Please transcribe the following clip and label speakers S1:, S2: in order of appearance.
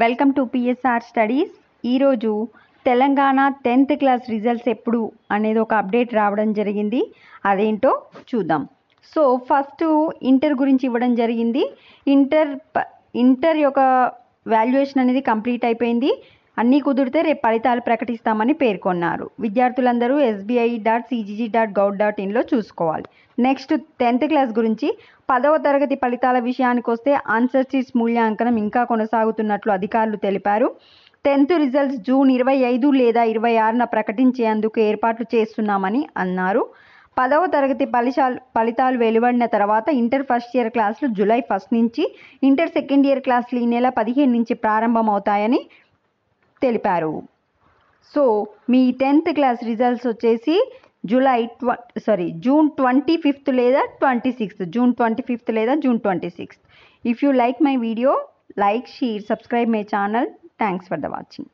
S1: welcome to PSR studies ఈరోజు Telangana tenth class results ఎప్పుడు అనేది ఒక అప్డేట్ రావడం జరిగింది అదేంటో చూద్దాం సో ఫస్ట్ ఇంటర్ గురించి ఇవ్వడం జరిగింది ఇంటర్ ఇంటర్ యొక్క వాల్యుయేషన్ అనేది కంప్లీట్ అయిపోయింది అన్నీ కుదిరితే రేపు ఫలితాలు ప్రకటిస్తామని పేర్కొన్నారు విద్యార్థులందరూ SBI dot CGG dot gov dot ఇన్లో చూసుకోవాలి నెక్స్ట్ టెన్త్ క్లాస్ గురించి పదవ తరగతి ఫలితాల విషయానికి వస్తే ఆన్సర్సిస్ మూల్యాంకనం ఇంకా కొనసాగుతున్నట్లు అధికారులు తెలిపారు టెన్త్ రిజల్ట్స్ జూన్ ఇరవై ఐదు లేదా ఇరవై ఆరున ప్రకటించేందుకు ఏర్పాట్లు చేస్తున్నామని అన్నారు పదవ తరగతి ఫలితాలు ఫలితాలు వెలువడిన తర్వాత ఇంటర్ ఫస్ట్ ఇయర్ క్లాసులు జూలై ఫస్ట్ నుంచి ఇంటర్ సెకండ్ ఇయర్ క్లాసులు ఈ నెల పదిహేను నుంచి ప్రారంభమవుతాయని తెలిపారు సో మీ టెన్త్ క్లాస్ రిజల్ట్స్ వచ్చేసి జూలై ట్వ సారీ జూన్ ట్వంటీ ఫిఫ్త్ లేదా twenty sixth June twenty fifth లేదా June twenty sixth if you like my video like share subscribe my channel thanks for the watching